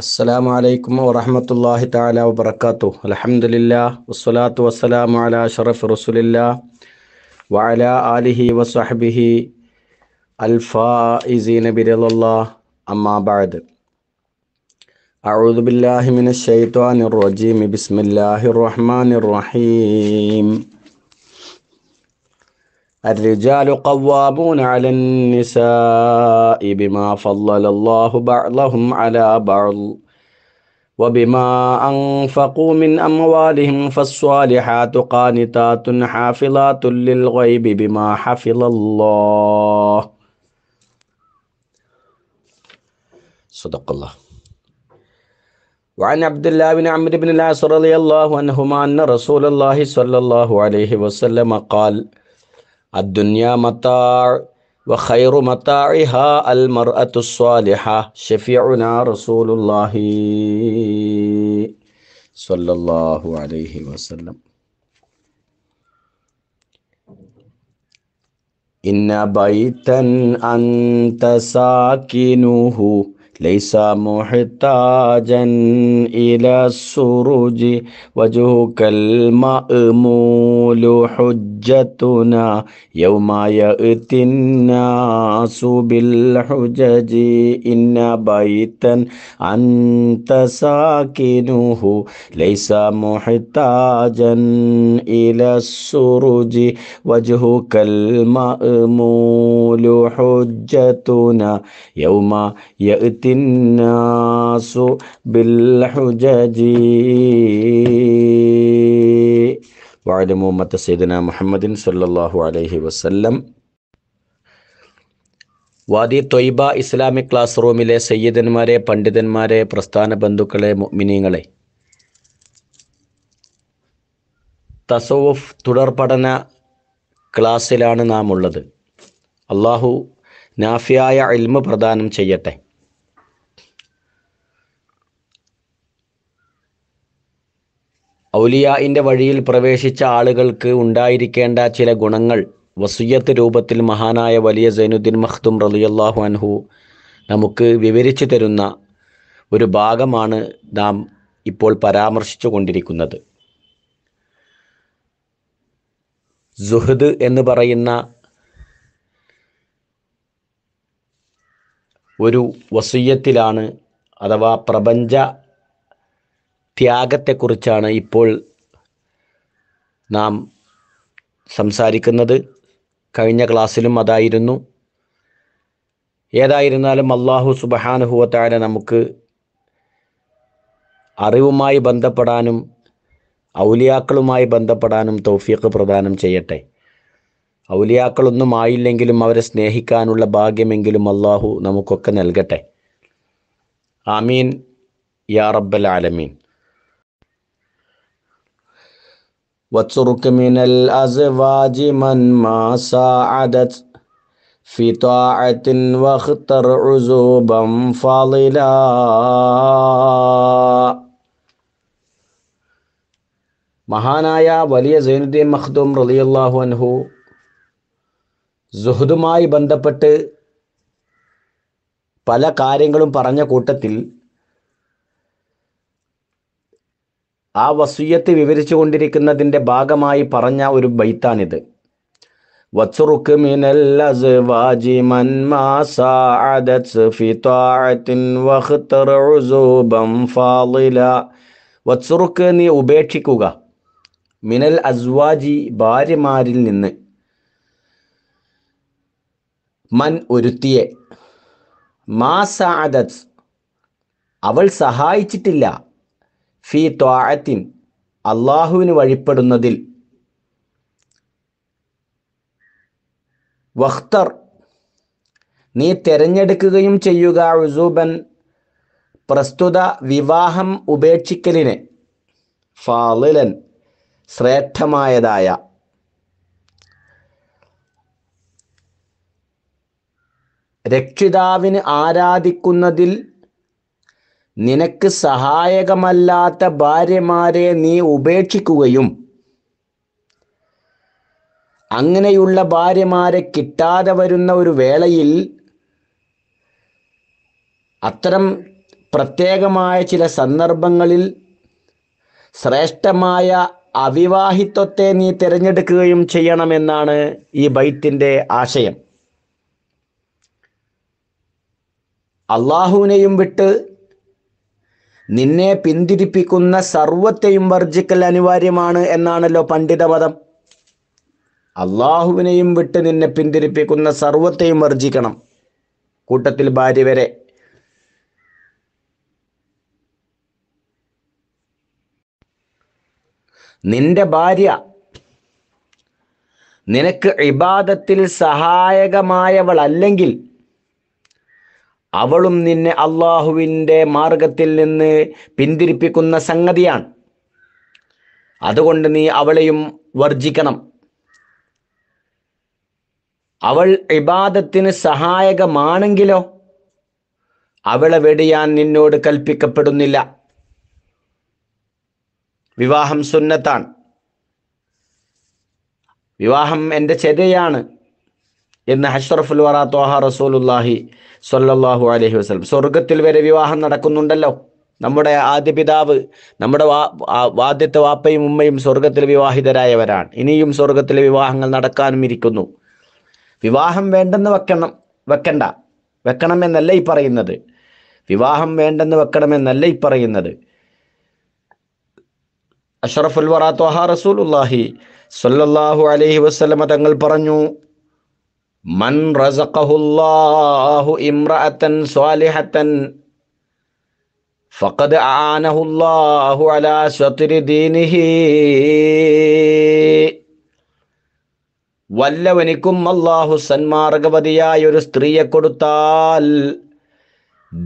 അസ്സലാമു അലൈക്കും വറഹമത്തല്ലാഹി താല വബർക്കാത്തു അലഹമുല്ലാ വസ്സലാത്തു വസ്സലാമു അല ഷറഫ് റസുലില്ല വഅല ആലിഹി വസ്വഹബിഹി അൽഫാഇസീന ബിരലല്ലാ അമ്മാബാദ് أعوذ بالله من الشيطان الرجيم بسم الله الرحمن الرحيم الرجال قوامون على النساء بما فضل الله بعضهم على بعض وبما أنفقوا من أموالهم فالصالحات قانتات حافظات للغيب بما حفظ الله صدق الله وعن عبد الله بن عمرو بن العاص رضي الله عنهما أن رسول الله صلى الله عليه وسلم قال الدنيا متاع وخير متاعها المرأة الصالحة شفيعنا رسول الله صلى الله عليه وسلم إن بيتا أنت ساكنه ليس محتاجا إلى السروج وجهك المأمول حجتنا يوم يأتي الناس بالحجج إن بيتا أنت ساكنه ليس محتاجا إلى السروج وجهك المأمول حجتنا يوم يأتي الناس بالحجج واعلموا متى سيدنا محمد صلى الله عليه وسلم വാദി തൊയ്ബ ഇസ്ലാമിക് ക്ലാസ് റൂമിലെ സയ്യിദന്മാരെ പണ്ഡിതന്മാരെ പ്രസ്ഥാന ബന്ധുക്കളെ മിനിങ്ങളെ തസവുഫ് തുടർ പഠന ക്ലാസ്സിലാണ് നാം ഉള്ളത് അള്ളാഹു നാഫിയായ അൽമ പ്രദാനം ചെയ്യട്ടെ ഔലിയായിൻ്റെ വഴിയിൽ പ്രവേശിച്ച ആളുകൾക്ക് ഉണ്ടായിരിക്കേണ്ട ചില ഗുണങ്ങൾ വസുയ്യത്ത് രൂപത്തിൽ മഹാനായ വലിയ സൈനുദ്ദീൻ മഖ്തും റലിയല്ലാഹു അൻഹു നമുക്ക് വിവരിച്ചു തരുന്ന ഒരു ഭാഗമാണ് നാം ഇപ്പോൾ പരാമർശിച്ചു കൊണ്ടിരിക്കുന്നത് സുഹദ് എന്ന് പറയുന്ന ഒരു വസുയ്യത്തിലാണ് അഥവാ പ്രപഞ്ച ത്യാഗത്തെക്കുറിച്ചാണ് ഇപ്പോൾ നാം സംസാരിക്കുന്നത് കഴിഞ്ഞ ക്ലാസ്സിലും അതായിരുന്നു ഏതായിരുന്നാലും അള്ളാഹു സുബഹാനുഹുവത്തായ നമുക്ക് അറിവുമായി ബന്ധപ്പെടാനും ഔലിയാക്കളുമായി ബന്ധപ്പെടാനും തൗഫീഖ് പ്രദാനം ചെയ്യട്ടെ ഔലിയാക്കളൊന്നും ആയില്ലെങ്കിലും അവരെ സ്നേഹിക്കാനുള്ള ഭാഗ്യമെങ്കിലും അള്ളാഹു നമുക്കൊക്കെ നൽകട്ടെ ആമീൻ യാ റബ്ബൽ ആലമീൻ واترك من الأزواج من ما ساعدت في طاعة واختر عزوبا فاضلا മഹാനായ വലിയ സൈനുദ്ദീൻ മഖ്ദൂം റലിയല്ലാഹു അൻഹു സുഹൃദുമായി ബന്ധപ്പെട്ട് പല കാര്യങ്ങളും പറഞ്ഞ കൂട്ടത്തിൽ ആ വസൂയത്ത് വിവരിച്ചു കൊണ്ടിരിക്കുന്നതിൻ്റെ ഭാഗമായി പറഞ്ഞ ഒരു ബൈത്താണിത് واترك من വത്സുറുക്ക് നീ ഉപേക്ഷിക്കുക മിനൽ അസ്വാജി ഭാര്യമാരിൽ നിന്ന് മൻ ഒരുത്തിയെ മാ അവൾ സഹായിച്ചിട്ടില്ല ഫി ത്വാഴത്തിൻ അള്ളാഹുവിന് വഴിപ്പെടുന്നതിൽ വഖ്തർ നീ തിരഞ്ഞെടുക്കുകയും ചെയ്യുക ഉസൂബൻ പ്രസ്തുത വിവാഹം ഉപേക്ഷിക്കലിനെ ഫാളിലൻ ശ്രേഷ്ഠമായതായ രക്ഷിതാവിന് ആരാധിക്കുന്നതിൽ നിനക്ക് സഹായകമല്ലാത്ത ഭാര്യമാരെ നീ ഉപേക്ഷിക്കുകയും അങ്ങനെയുള്ള ഭാര്യമാരെ കിട്ടാതെ വരുന്ന ഒരു വേളയിൽ അത്തരം പ്രത്യേകമായ ചില സന്ദർഭങ്ങളിൽ ശ്രേഷ്ഠമായ അവിവാഹിത്വത്തെ നീ തിരഞ്ഞെടുക്കുകയും ചെയ്യണമെന്നാണ് ഈ ബൈത്തിൻ്റെ ആശയം അള്ളാഹുവിനെയും വിട്ട് നിന്നെ പിന്തിരിപ്പിക്കുന്ന സർവത്തെയും വർജിക്കൽ അനിവാര്യമാണ് എന്നാണല്ലോ പണ്ഡിതമതം അള്ളാഹുവിനെയും വിട്ട് നിന്നെ പിന്തിരിപ്പിക്കുന്ന സർവത്തെയും വർജിക്കണം കൂട്ടത്തിൽ ഭാര്യ വരെ നിന്റെ ഭാര്യ നിനക്ക് ഇബാദത്തിൽ സഹായകമായവളല്ലെങ്കിൽ അവളും നിന്നെ അള്ളാഹുവിൻ്റെ മാർഗത്തിൽ നിന്ന് പിന്തിരിപ്പിക്കുന്ന സംഗതിയാണ് അതുകൊണ്ട് നീ അവളെയും വർജിക്കണം അവൾ ഇബാദത്തിന് സഹായകമാണെങ്കിലോ അവളെ വെടിയാൻ നിന്നോട് കൽപ്പിക്കപ്പെടുന്നില്ല വിവാഹം സുന്നത്താണ് വിവാഹം എൻ്റെ ചെതയാണ് എന്ന് ഹഷ്റഫുൽ വറാ തോഹ റസൂലുല്ലാഹി സൊല്ലാഹു അലഹി വസ്ലം സ്വർഗത്തിൽ വരെ വിവാഹം നടക്കുന്നുണ്ടല്ലോ നമ്മുടെ ആദ്യ പിതാവ് നമ്മുടെ വാ വാപ്പയും ഉമ്മയും സ്വർഗത്തിൽ വിവാഹിതരായവരാണ് ഇനിയും സ്വർഗത്തിലെ വിവാഹങ്ങൾ നടക്കാനും ഇരിക്കുന്നു വിവാഹം വേണ്ടെന്ന് വെക്കണം വെക്കണ്ട വെക്കണമെന്നല്ല ഈ പറയുന്നത് വിവാഹം വേണ്ടെന്ന് വെക്കണമെന്നല്ല ഈ പറയുന്നത് അഷറഫുൽ വറാ ത്വഹ റസൂലുല്ലാഹി സല്ലല്ലാഹു അലൈഹി വസല്ലമ തങ്ങൾ പറഞ്ഞു മൻ റസഖഹുല്ലാഹു ഇംറഅത്തൻ സ്വാലിഹതൻ ഫഖദ് ആനഹുല്ലാഹു അലാ സ്വത്രി ദീനിഹി വല്ലവനിക്കും അള്ളാഹു സന്മാർഗവതിയായ ഒരു സ്ത്രീയെ കൊടുത്താൽ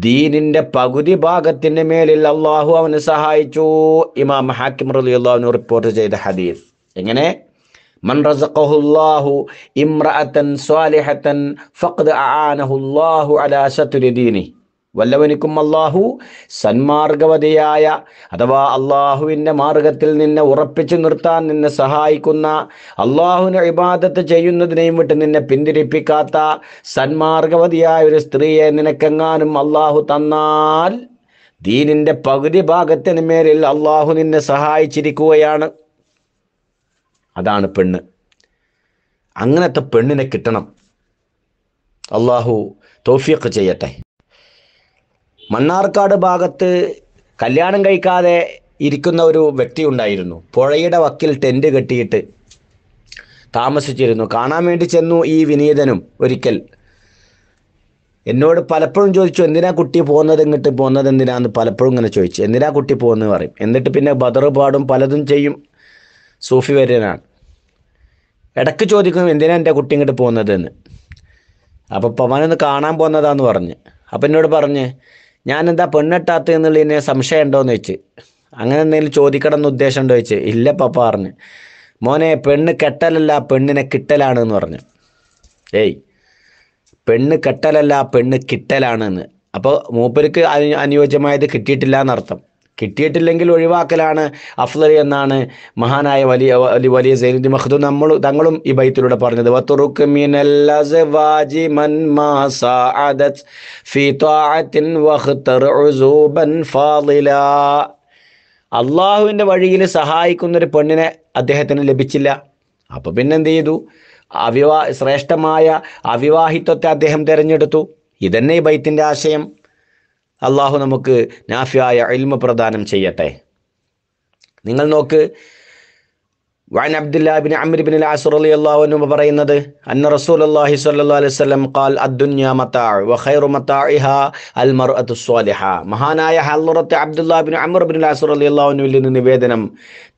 ദീനിന്റെ പകുതി ഭാഗത്തിന് മേലിൽ അള്ളാഹു അവന് സഹായിച്ചു ഇമാം ഹാക്കിം റലി അള്ളാഹുവിന് റിപ്പോർട്ട് ചെയ്ത ഹദീസ് എങ്ങനെ മൻ റസഖഹുല്ലാഹു صالحة فقد ഫഖദ് الله അലാ ستر ദീനി വല്ലവനിക്കും അള്ളാഹു സന്മാർഗവതയായ അഥവാ അള്ളാഹുവിൻ്റെ മാർഗത്തിൽ നിന്നെ ഉറപ്പിച്ചു നിർത്താൻ നിന്നെ സഹായിക്കുന്ന അള്ളാഹുവിനെ ഇബാദത്ത് ചെയ്യുന്നതിനെയും വിട്ട് നിന്നെ പിന്തിരിപ്പിക്കാത്ത സന്മാർഗവതിയായ ഒരു സ്ത്രീയെ നിനക്കെങ്ങാനും അള്ളാഹു തന്നാൽ ദീനിൻ്റെ പകുതി ഭാഗത്തിന് മേലിൽ അള്ളാഹു നിന്നെ സഹായിച്ചിരിക്കുകയാണ് അതാണ് പെണ്ണ് അങ്ങനത്തെ പെണ്ണിനെ കിട്ടണം അള്ളാഹു തോഫിയൊക്കെ ചെയ്യട്ടെ മണ്ണാർക്കാട് ഭാഗത്ത് കല്യാണം കഴിക്കാതെ ഇരിക്കുന്ന ഒരു വ്യക്തി ഉണ്ടായിരുന്നു പുഴയുടെ വക്കിൽ ടെൻറ്റ് കെട്ടിയിട്ട് താമസിച്ചിരുന്നു കാണാൻ വേണ്ടി ചെന്നു ഈ വിനീതനും ഒരിക്കൽ എന്നോട് പലപ്പോഴും ചോദിച്ചു എന്തിനാ കുട്ടി പോകുന്നത് ഇങ്ങോട്ട് പോകുന്നത് എന്തിനാന്ന് പലപ്പോഴും ഇങ്ങനെ ചോദിച്ചു എന്തിനാ കുട്ടി പോകുന്നത് പറയും എന്നിട്ട് പിന്നെ ബദർ പാടും പലതും ചെയ്യും സൂഫി വര്യനാണ് ഇടക്ക് ചോദിക്കും എന്തിനാണ് എൻ്റെ കുട്ടി ഇങ്ങോട്ട് പോകുന്നതെന്ന് അപ്പോൾ പവനൊന്ന് കാണാൻ പോകുന്നതാന്ന് പറഞ്ഞ് അപ്പം എന്നോട് പറഞ്ഞ് ഞാനെന്താ പെണ്ണെട്ടാത്ത എന്നുള്ളതിന് സംശയം എന്ന് വെച്ച് അങ്ങനെ എന്തെങ്കിലും ചോദിക്കണം എന്ന് ഉദ്ദേശം ഉണ്ടോ ചോദിച്ച് ഇല്ല പപ്പ പറഞ്ഞ് മോനെ പെണ്ണ് കെട്ടലല്ല പെണ്ണിനെ കിട്ടലാണ് എന്ന് പറഞ്ഞു ഏയ് പെണ്ണ് കെട്ടലല്ല പെണ്ണ് കിട്ടലാണ് എന്ന് അപ്പോൾ മൂപ്പർക്ക് അനുയോജ്യമായത് കിട്ടിയിട്ടില്ല എന്നർത്ഥം കിട്ടിയിട്ടില്ലെങ്കിൽ ഒഴിവാക്കലാണ് അഫ്ലൽ എന്നാണ് മഹാനായ വലിയ വലിയ സൈനിദ് മഹ്ദു നമ്മൾ തങ്ങളും ഈ ബൈത്തിലൂടെ പറഞ്ഞത് അള്ളാഹുവിൻ്റെ വഴിയിൽ സഹായിക്കുന്ന ഒരു പെണ്ണിനെ അദ്ദേഹത്തിന് ലഭിച്ചില്ല അപ്പോൾ പിന്നെന്ത് ചെയ്തു അവിവാ ശ്രേഷ്ഠമായ അവിവാഹിത്വത്തെ അദ്ദേഹം തിരഞ്ഞെടുത്തു ഇതന്നെ ഈ ബൈത്തിൻ്റെ ആശയം അള്ളാഹു നമുക്ക് നാഫിയായ ഇൽമ പ്രദാനം ചെയ്യട്ടെ നിങ്ങൾ നോക്ക് وعن عبد الله بن عمرو بن العاص رضي الله പറയുന്നത് അന്ന റസൂൽ അള്ളാഹി സല്ലല്ലാഹു അലൈഹി വസല്ലം ഖാൽ അദ്ദുനിയ മതാ വ ഖൈറു അൽ മർഅത്തു സ്വാലിഹ മഹാനായ ഹൽറത്ത് അബ്ദുല്ലാ ബിൻ അമർ ബിൻ അൽആസ് റളിയല്ലാഹു അൻഹുവിൽ നിന്ന് നിവേദനം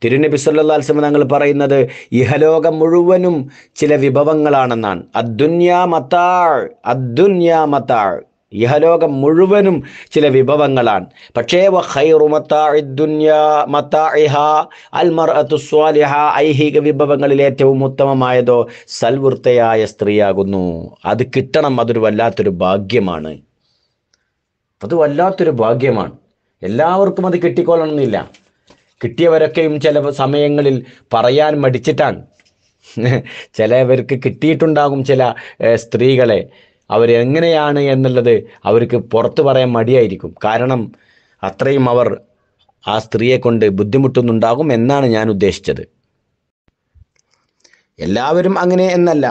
തിരുനബി സല്ലല്ലാഹു അലൈഹി വസല്ലം തങ്ങൾ പറയുന്നത് ഇഹലോകം മുഴുവനും ചില വിഭവങ്ങളാണെന്നാണ് അദ്ദുനിയ മതാ അദ്ദുനിയ മതാ ഇഹലോകം മുഴുവനും ചില വിഭവങ്ങളാണ് പക്ഷേ ഐഹിക വിഭവങ്ങളിൽ ഏറ്റവും ഉത്തമമായതോ സൽവൃത്തയായ സ്ത്രീയാകുന്നു അത് കിട്ടണം അതൊരു വല്ലാത്തൊരു ഭാഗ്യമാണ് അത് വല്ലാത്തൊരു ഭാഗ്യമാണ് എല്ലാവർക്കും അത് കിട്ടിക്കൊള്ളണമെന്നില്ല കിട്ടിയവരൊക്കെയും ചില സമയങ്ങളിൽ പറയാൻ മടിച്ചിട്ടാണ് ചിലവർക്ക് കിട്ടിയിട്ടുണ്ടാകും ചില സ്ത്രീകളെ അവരെങ്ങനെയാണ് എന്നുള്ളത് അവർക്ക് പുറത്തു പറയാൻ മടിയായിരിക്കും കാരണം അത്രയും അവർ ആ സ്ത്രീയെ കൊണ്ട് ബുദ്ധിമുട്ടുന്നുണ്ടാകും എന്നാണ് ഞാൻ ഉദ്ദേശിച്ചത് എല്ലാവരും അങ്ങനെ എന്നല്ല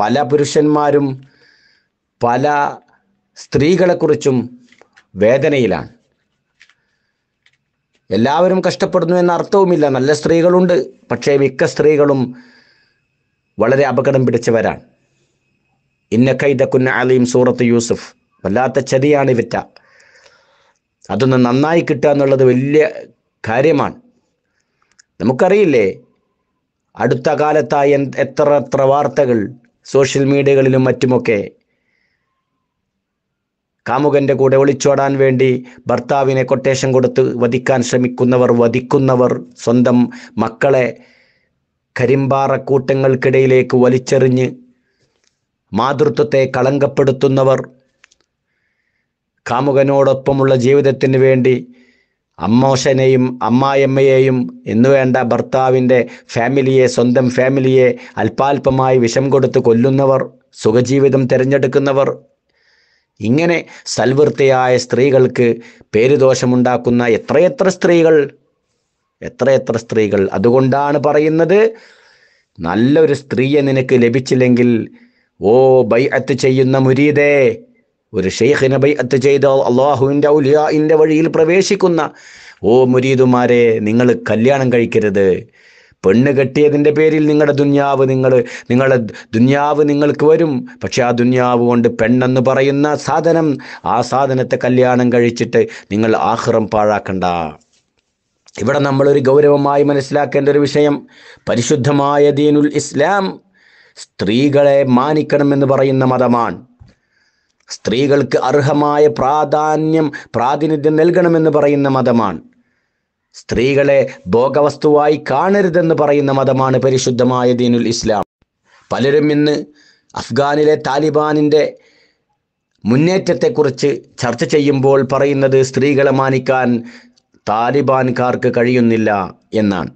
പല പുരുഷന്മാരും പല സ്ത്രീകളെക്കുറിച്ചും വേദനയിലാണ് എല്ലാവരും കഷ്ടപ്പെടുന്നു എന്ന അർത്ഥവുമില്ല നല്ല സ്ത്രീകളുണ്ട് പക്ഷേ മിക്ക സ്ത്രീകളും വളരെ അപകടം പിടിച്ചവരാണ് ഇന്ന കൈതക്കുന്ന അലീം സൂറത്ത് യൂസഫ് വല്ലാത്ത ചതിയാണ് വിറ്റ അതൊന്ന് നന്നായി കിട്ടുക എന്നുള്ളത് വലിയ കാര്യമാണ് നമുക്കറിയില്ലേ അടുത്ത കാലത്തായി എത്ര എത്ര വാർത്തകൾ സോഷ്യൽ മീഡിയകളിലും മറ്റുമൊക്കെ കാമുകന്റെ കൂടെ ഒളിച്ചോടാൻ വേണ്ടി ഭർത്താവിനെ കൊട്ടേഷൻ കൊടുത്ത് വധിക്കാൻ ശ്രമിക്കുന്നവർ വധിക്കുന്നവർ സ്വന്തം മക്കളെ കരിമ്പാറക്കൂട്ടങ്ങൾക്കിടയിലേക്ക് വലിച്ചെറിഞ്ഞ് മാതൃത്വത്തെ കളങ്കപ്പെടുത്തുന്നവർ കാമുകനോടൊപ്പമുള്ള ജീവിതത്തിന് വേണ്ടി അമ്മോശനെയും അമ്മായിയമ്മയെയും എന്നുവേണ്ട ഭർത്താവിൻ്റെ ഫാമിലിയെ സ്വന്തം ഫാമിലിയെ അല്പാൽപമായി വിഷം കൊടുത്ത് കൊല്ലുന്നവർ സുഖജീവിതം തിരഞ്ഞെടുക്കുന്നവർ ഇങ്ങനെ സൽവൃത്തിയായ സ്ത്രീകൾക്ക് പേരുദോഷമുണ്ടാക്കുന്ന എത്രയെത്ര സ്ത്രീകൾ എത്രയെത്ര സ്ത്രീകൾ അതുകൊണ്ടാണ് പറയുന്നത് നല്ലൊരു സ്ത്രീയെ നിനക്ക് ലഭിച്ചില്ലെങ്കിൽ ഓ ബൈഅത്ത് ചെയ്യുന്ന മുരീദേ ഒരു ഷെയ്ഖിനെ ബൈഅത്ത് ചെയ്താൽ അള്ളാഹുവിൻ്റെ ഔലിയാഇൻ്റെ വഴിയിൽ പ്രവേശിക്കുന്ന ഓ മുരീദുമാരെ നിങ്ങൾ കല്യാണം കഴിക്കരുത് പെണ്ണ് കെട്ടിയതിൻ്റെ പേരിൽ നിങ്ങളുടെ ദുന്യാവ് നിങ്ങൾ നിങ്ങളുടെ ദുന്യാവ് നിങ്ങൾക്ക് വരും പക്ഷെ ആ ദുന്യാവ് കൊണ്ട് പെണ്ണെന്ന് പറയുന്ന സാധനം ആ സാധനത്തെ കല്യാണം കഴിച്ചിട്ട് നിങ്ങൾ ആഹ്റം പാഴാക്കണ്ട ഇവിടെ നമ്മളൊരു ഗൗരവമായി മനസ്സിലാക്കേണ്ട ഒരു വിഷയം പരിശുദ്ധമായ ദീനുൽ ഇസ്ലാം സ്ത്രീകളെ മാനിക്കണമെന്ന് പറയുന്ന മതമാണ് സ്ത്രീകൾക്ക് അർഹമായ പ്രാധാന്യം പ്രാതിനിധ്യം നൽകണമെന്ന് പറയുന്ന മതമാണ് സ്ത്രീകളെ ഭോഗവസ്തുവായി കാണരുതെന്ന് പറയുന്ന മതമാണ് പരിശുദ്ധമായ ദീനുൽ ഇസ്ലാം പലരും ഇന്ന് അഫ്ഗാനിലെ താലിബാനിൻ്റെ മുന്നേറ്റത്തെക്കുറിച്ച് ചർച്ച ചെയ്യുമ്പോൾ പറയുന്നത് സ്ത്രീകളെ മാനിക്കാൻ താലിബാൻകാർക്ക് കഴിയുന്നില്ല എന്നാണ്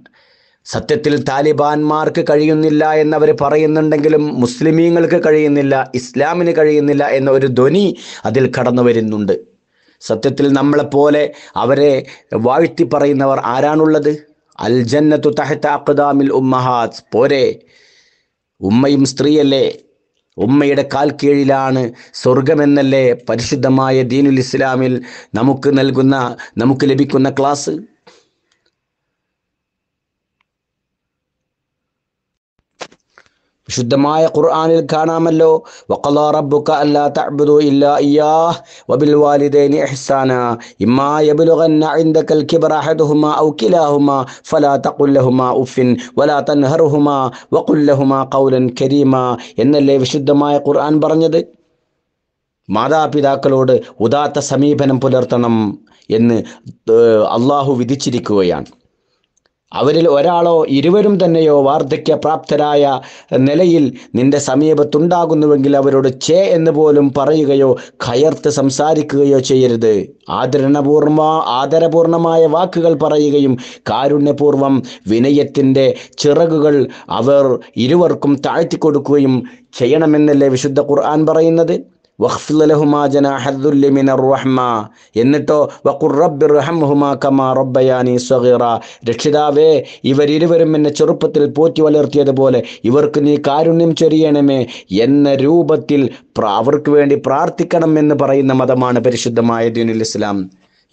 സത്യത്തിൽ താലിബാൻമാർക്ക് കഴിയുന്നില്ല എന്നവർ പറയുന്നുണ്ടെങ്കിലും മുസ്ലിമീങ്ങൾക്ക് കഴിയുന്നില്ല ഇസ്ലാമിന് കഴിയുന്നില്ല എന്ന ഒരു ധ്വനി അതിൽ കടന്നു വരുന്നുണ്ട് സത്യത്തിൽ നമ്മളെപ്പോലെ അവരെ വാഴ്ത്തി പറയുന്നവർ ആരാണുള്ളത് അൽ ജന്നത്തു തഹത്ത അഖ്ദാമിൽ ഉമ്മഹാത്ത് പോരെ ഉമ്മയും സ്ത്രീയല്ലേ ഉമ്മയുടെ കാൽ കീഴിലാണ് സ്വർഗമെന്നല്ലേ പരിശുദ്ധമായ ദീനുൽ ഇസ്ലാമിൽ നമുക്ക് നൽകുന്ന നമുക്ക് ലഭിക്കുന്ന ക്ലാസ് വിശുദ്ധമായ ഖുർആാനിൽ കാണാമല്ലോ വഖലാ റബ്ബുക അല്ലാ തഅബ്ദു ഇല്ലാ ഇയ്യാഹ് വബിൽ വാലിദൈനി ഇഹ്സാന ഇമ്മാ യബ്ലുഗന്ന ഇൻദകൽ കിബ്ര അഹദുഹുമാ ഔ കിലാഹുമാ ഫലാ തഖുൽ ലഹുമാ വലാ തൻഹർഹുമാ വഖുൽ ഖൗലൻ കരീമാ എന്നല്ലേ വിശുദ്ധമായ ഖുർആൻ പറഞ്ഞത് മാതാപിതാക്കളോട് ഉദാത്ത സമീപനം പുലർത്തണം എന്ന് അള്ളാഹു വിധിച്ചിരിക്കുകയാണ് അവരിൽ ഒരാളോ ഇരുവരും തന്നെയോ വാർദ്ധക്യ പ്രാപ്തരായ നിലയിൽ നിന്റെ സമീപത്തുണ്ടാകുന്നുവെങ്കിൽ അവരോട് ചേ എന്ന് പോലും പറയുകയോ കയർത്ത് സംസാരിക്കുകയോ ചെയ്യരുത് ആദരണപൂർവ ആദരപൂർണമായ വാക്കുകൾ പറയുകയും കാരുണ്യപൂർവം വിനയത്തിൻ്റെ ചിറകുകൾ അവർ ഇരുവർക്കും താഴ്ത്തിക്കൊടുക്കുകയും ചെയ്യണമെന്നല്ലേ വിശുദ്ധ ഖുർആൻ പറയുന്നത് എന്നിട്ടോ രക്ഷിതാവേ ഇവരിരുവരും എന്നെ ചെറുപ്പത്തിൽ പോറ്റി വളർത്തിയതുപോലെ ഇവർക്ക് നീ കാരുണ്യം ചൊരിയണമേ എന്ന രൂപത്തിൽ അവർക്ക് വേണ്ടി പ്രാർത്ഥിക്കണം എന്ന് പറയുന്ന മതമാണ് പരിശുദ്ധമായ ദീനുൽ ഇസ്ലാം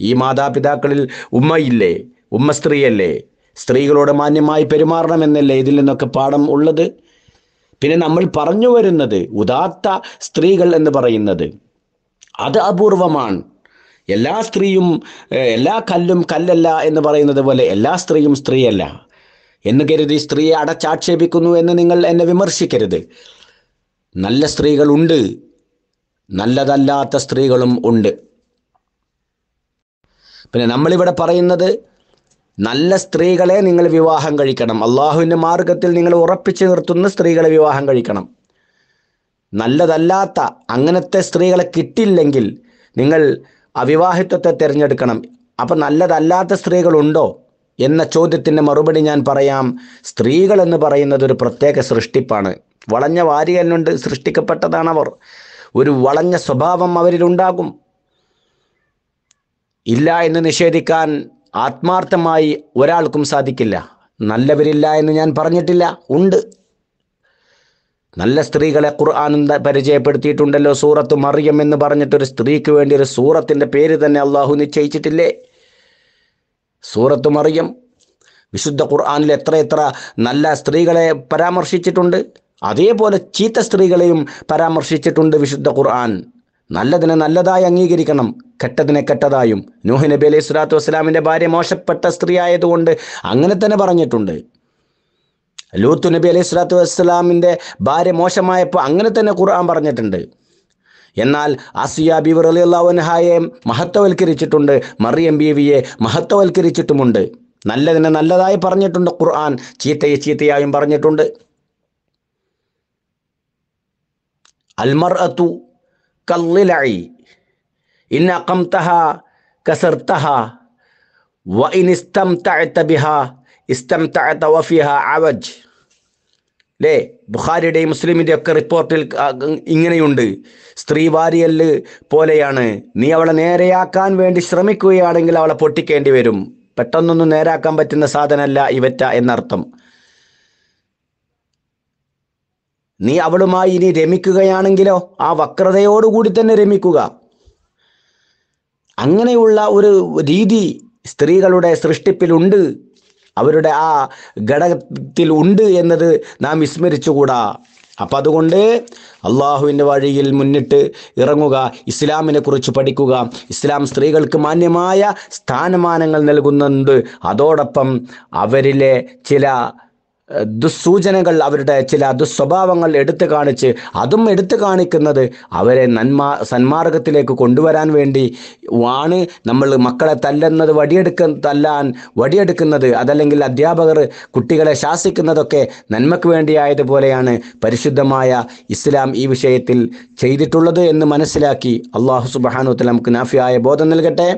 ഈ മാതാപിതാക്കളിൽ ഉമ്മയില്ലേ ഉമ്മ സ്ത്രീയല്ലേ സ്ത്രീകളോട് മാന്യമായി പെരുമാറണമെന്നല്ലേ ഇതിൽ നിന്നൊക്കെ പാഠം ഉള്ളത് പിന്നെ നമ്മൾ പറഞ്ഞു വരുന്നത് ഉദാത്ത സ്ത്രീകൾ എന്ന് പറയുന്നത് അത് അപൂർവമാണ് എല്ലാ സ്ത്രീയും എല്ലാ കല്ലും കല്ലല്ല എന്ന് പറയുന്നത് പോലെ എല്ലാ സ്ത്രീയും സ്ത്രീയല്ല എന്ന് കരുതി സ്ത്രീയെ അടച്ചാക്ഷേപിക്കുന്നു എന്ന് നിങ്ങൾ എന്നെ വിമർശിക്കരുത് നല്ല സ്ത്രീകളുണ്ട് നല്ലതല്ലാത്ത സ്ത്രീകളും ഉണ്ട് പിന്നെ നമ്മളിവിടെ പറയുന്നത് നല്ല സ്ത്രീകളെ നിങ്ങൾ വിവാഹം കഴിക്കണം അള്ളാഹുവിൻ്റെ മാർഗത്തിൽ നിങ്ങൾ ഉറപ്പിച്ചു നിർത്തുന്ന സ്ത്രീകളെ വിവാഹം കഴിക്കണം നല്ലതല്ലാത്ത അങ്ങനത്തെ സ്ത്രീകളെ കിട്ടില്ലെങ്കിൽ നിങ്ങൾ അവിവാഹിത്വത്തെ തിരഞ്ഞെടുക്കണം അപ്പം നല്ലതല്ലാത്ത സ്ത്രീകളുണ്ടോ എന്ന ചോദ്യത്തിൻ്റെ മറുപടി ഞാൻ പറയാം സ്ത്രീകൾ എന്ന് പറയുന്നത് ഒരു പ്രത്യേക സൃഷ്ടിപ്പാണ് വളഞ്ഞ വാരികല്ലുണ്ട് സൃഷ്ടിക്കപ്പെട്ടതാണ് അവർ ഒരു വളഞ്ഞ സ്വഭാവം അവരിലുണ്ടാകും ഇല്ല എന്ന് നിഷേധിക്കാൻ ആത്മാർത്ഥമായി ഒരാൾക്കും സാധിക്കില്ല നല്ലവരില്ല എന്ന് ഞാൻ പറഞ്ഞിട്ടില്ല ഉണ്ട് നല്ല സ്ത്രീകളെ ഖുർആാനും പരിചയപ്പെടുത്തിയിട്ടുണ്ടല്ലോ സൂറത്ത് മറിയം എന്ന് പറഞ്ഞിട്ടൊരു സ്ത്രീക്ക് വേണ്ടി ഒരു സൂറത്തിൻ്റെ പേര് തന്നെ അള്ളാഹു നിശ്ചയിച്ചിട്ടില്ലേ സൂറത്ത് മറിയം വിശുദ്ധ ഖുർആാനിൽ എത്ര എത്ര നല്ല സ്ത്രീകളെ പരാമർശിച്ചിട്ടുണ്ട് അതേപോലെ ചീത്ത സ്ത്രീകളെയും പരാമർശിച്ചിട്ടുണ്ട് വിശുദ്ധ ഖുർആൻ നല്ലതിനെ നല്ലതായി അംഗീകരിക്കണം കെട്ടതിനെ കെട്ടതായും നൂഹ് നബി അലൈഹി സ്വലാത്തു വസ്സലാമിൻ്റെ ഭാര്യ മോശപ്പെട്ട സ്ത്രീ ആയതുകൊണ്ട് അങ്ങനെ തന്നെ പറഞ്ഞിട്ടുണ്ട് ലൂത്ത് നബി അലൈഹി സ്വലാത്തു വസ്സലാമിൻ്റെ ഭാര്യ മോശമായപ്പോൾ അങ്ങനെ തന്നെ ഖുർആൻ പറഞ്ഞിട്ടുണ്ട് എന്നാൽ ആസിയ ബിവർ അലി അള്ളാഹുഹായെ മഹത്വവൽക്കരിച്ചിട്ടുണ്ട് മറിയം ബീവിയെ മഹത്വവൽക്കരിച്ചിട്ടുമുണ്ട് നല്ലതിനെ നല്ലതായി പറഞ്ഞിട്ടുണ്ട് ഖുർആൻ ചീത്തയെ ചീത്തയായും പറഞ്ഞിട്ടുണ്ട് അൽമർ അത്തു കല്ലിലഴി ഇൻ അകംതഹ കസർത്തഹ വ ഇൻ ഇസ്തം ബിഹ ഇസ്തം വഫിഹ അവജ് അല്ലേ ബുഖാരിയുടെയും മുസ്ലിമിൻ്റെ ഒക്കെ റിപ്പോർട്ടിൽ ഇങ്ങനെയുണ്ട് സ്ത്രീ വാരിയല് പോലെയാണ് നീ അവളെ നേരെയാക്കാൻ വേണ്ടി ശ്രമിക്കുകയാണെങ്കിൽ അവളെ പൊട്ടിക്കേണ്ടി വരും പെട്ടെന്നൊന്നും നേരാക്കാൻ പറ്റുന്ന സാധനമല്ല ഇവറ്റ എന്നർത്ഥം നീ അവളുമായി ഇനി രമിക്കുകയാണെങ്കിലോ ആ വക്രതയോടുകൂടി തന്നെ രമിക്കുക അങ്ങനെയുള്ള ഒരു രീതി സ്ത്രീകളുടെ സൃഷ്ടിപ്പിലുണ്ട് അവരുടെ ആ ഘടകത്തിൽ ഉണ്ട് എന്നത് നാം വിസ്മരിച്ചുകൂടാ അപ്പം അതുകൊണ്ട് അള്ളാഹുവിൻ്റെ വഴിയിൽ മുന്നിട്ട് ഇറങ്ങുക ഇസ്ലാമിനെ കുറിച്ച് പഠിക്കുക ഇസ്ലാം സ്ത്രീകൾക്ക് മാന്യമായ സ്ഥാനമാനങ്ങൾ നൽകുന്നുണ്ട് അതോടൊപ്പം അവരിലെ ചില ദുസ്സൂചനകൾ അവരുടെ ചില ദുസ്വഭാവങ്ങൾ എടുത്തു കാണിച്ച് അതും എടുത്തു കാണിക്കുന്നത് അവരെ നന്മാ സന്മാർഗത്തിലേക്ക് കൊണ്ടുവരാൻ വേണ്ടി ആണ് നമ്മൾ മക്കളെ തല്ലുന്നത് വടിയെടുക്ക തല്ലാൻ വടിയെടുക്കുന്നത് അതല്ലെങ്കിൽ അധ്യാപകർ കുട്ടികളെ ശാസിക്കുന്നതൊക്കെ നന്മയ്ക്ക് വേണ്ടിയായതുപോലെയാണ് പരിശുദ്ധമായ ഇസ്ലാം ഈ വിഷയത്തിൽ ചെയ്തിട്ടുള്ളത് എന്ന് മനസ്സിലാക്കി അള്ളാഹു സുബാനുത്തൽ നമുക്ക് നാഫിയായ ബോധം നൽകട്ടെ